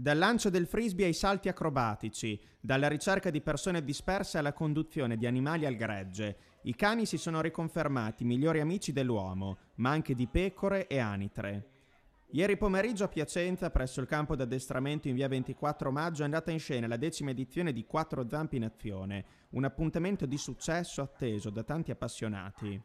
Dal lancio del frisbee ai salti acrobatici, dalla ricerca di persone disperse alla conduzione di animali al gregge, i cani si sono riconfermati migliori amici dell'uomo, ma anche di pecore e anitre. Ieri pomeriggio a Piacenza, presso il campo d'addestramento in via 24 maggio, è andata in scena la decima edizione di Quattro Zampi in Azione, un appuntamento di successo atteso da tanti appassionati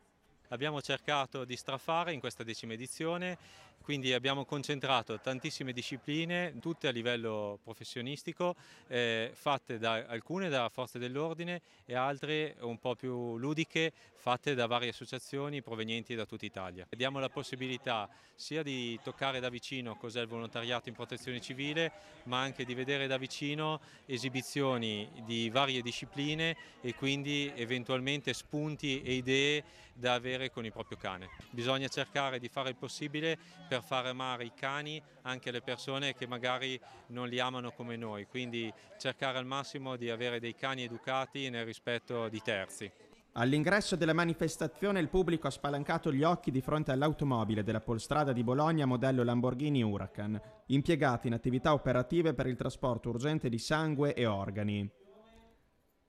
abbiamo cercato di strafare in questa decima edizione, quindi abbiamo concentrato tantissime discipline, tutte a livello professionistico, eh, fatte da alcune da forze dell'ordine e altre un po' più ludiche, fatte da varie associazioni provenienti da tutta Italia. Diamo la possibilità sia di toccare da vicino cos'è il volontariato in protezione civile, ma anche di vedere da vicino esibizioni di varie discipline e quindi eventualmente spunti e idee da avere vivere con il proprio cane. Bisogna cercare di fare il possibile per fare amare i cani anche alle persone che magari non li amano come noi, quindi cercare al massimo di avere dei cani educati nel rispetto di terzi. All'ingresso della manifestazione il pubblico ha spalancato gli occhi di fronte all'automobile della polstrada di Bologna modello Lamborghini Huracan, impiegata in attività operative per il trasporto urgente di sangue e organi.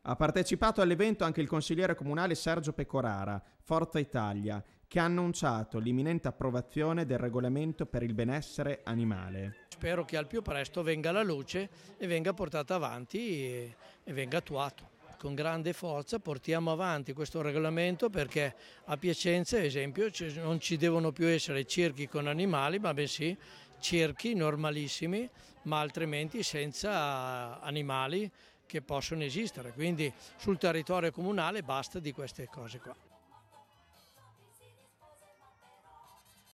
Ha partecipato all'evento anche il consigliere comunale Sergio Pecorara, Forza Italia, che ha annunciato l'imminente approvazione del regolamento per il benessere animale. Spero che al più presto venga alla luce e venga portato avanti e, venga attuato. Con grande forza portiamo avanti questo regolamento perché a Piacenza, ad esempio, non ci devono più essere cerchi con animali, ma bensì cerchi normalissimi, ma altrimenti senza animali che possono esistere, quindi sul territorio comunale basta di queste cose qua.